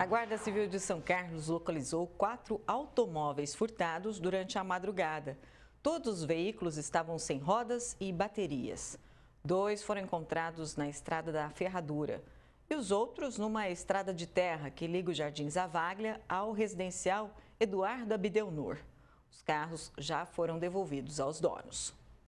A Guarda Civil de São Carlos localizou quatro automóveis furtados durante a madrugada. Todos os veículos estavam sem rodas e baterias. Dois foram encontrados na estrada da Ferradura e os outros numa estrada de terra que liga o Jardim Zavaglia ao residencial Eduardo Abidelnor. Os carros já foram devolvidos aos donos.